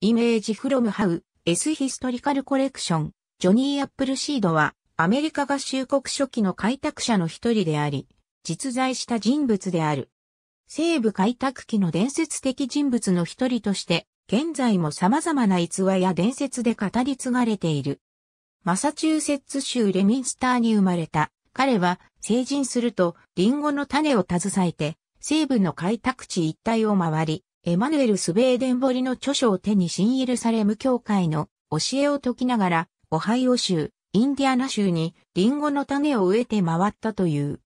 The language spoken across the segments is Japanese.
イメージフロムハウ、エスヒストリカルコレクション、ジョニー・アップルシードは、アメリカ合衆国初期の開拓者の一人であり、実在した人物である。西部開拓期の伝説的人物の一人として、現在も様々な逸話や伝説で語り継がれている。マサチューセッツ州レミンスターに生まれた。彼は成人するとリンゴの種を携えて西部の開拓地一帯を回り、エマヌエル・スベーデンボリの著書を手に新イルサレム教会の教えを解きながら、オハイオ州、インディアナ州にリンゴの種を植えて回ったという。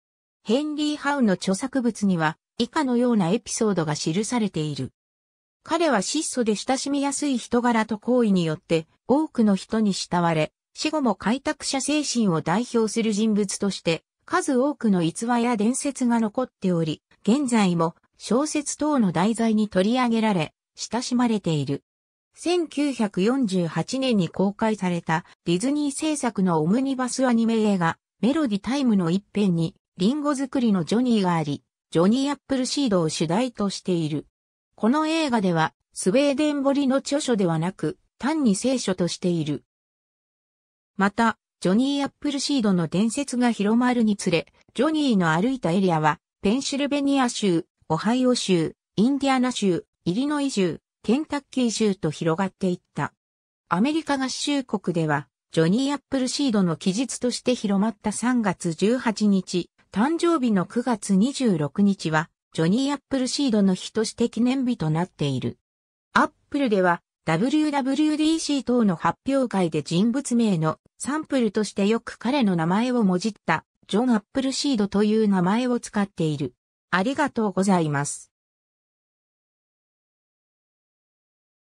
ヘンリー・ハウの著作物には以下のようなエピソードが記されている。彼は質素で親しみやすい人柄と行為によって多くの人に慕われ、死後も開拓者精神を代表する人物として数多くの逸話や伝説が残っており、現在も小説等の題材に取り上げられ、親しまれている。1948年に公開されたディズニー制作のオムニバスアニメ映画メロディタイムの一編にリンゴ作りのジョニーがあり、ジョニーアップルシードを主題としている。この映画ではスウェーデン彫りの著書ではなく単に聖書としている。また、ジョニー・アップルシードの伝説が広まるにつれ、ジョニーの歩いたエリアは、ペンシルベニア州、オハイオ州、インディアナ州、イリノイ州、ケンタッキー州と広がっていった。アメリカ合衆国では、ジョニー・アップルシードの記述として広まった3月18日、誕生日の9月26日は、ジョニー・アップルシードの日として記念日となっている。アップルでは、WWDC 等の発表会で人物名のサンプルとしてよく彼の名前をもじったジョン・アップルシードという名前を使っている。ありがとうございます。